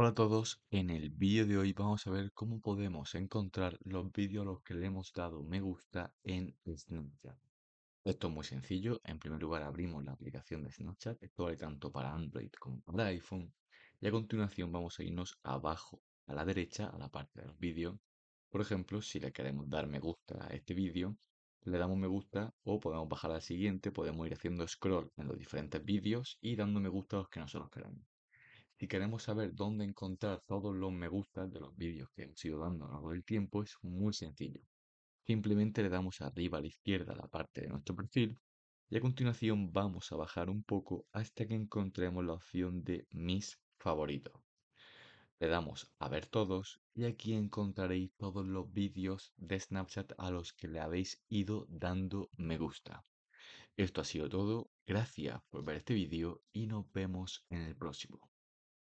Hola a todos, en el vídeo de hoy vamos a ver cómo podemos encontrar los vídeos a los que le hemos dado me gusta en Snapchat. Esto es muy sencillo, en primer lugar abrimos la aplicación de Snapchat, esto vale tanto para Android como para iPhone, y a continuación vamos a irnos abajo a la derecha, a la parte de los vídeos. Por ejemplo, si le queremos dar me gusta a este vídeo, le damos me gusta o podemos bajar al siguiente, podemos ir haciendo scroll en los diferentes vídeos y dando me gusta a los que nosotros queramos. Si queremos saber dónde encontrar todos los me gustas de los vídeos que hemos ido dando a lo largo del tiempo, es muy sencillo. Simplemente le damos arriba a la izquierda la parte de nuestro perfil y a continuación vamos a bajar un poco hasta que encontremos la opción de mis favoritos. Le damos a ver todos y aquí encontraréis todos los vídeos de Snapchat a los que le habéis ido dando me gusta. Esto ha sido todo, gracias por ver este vídeo y nos vemos en el próximo.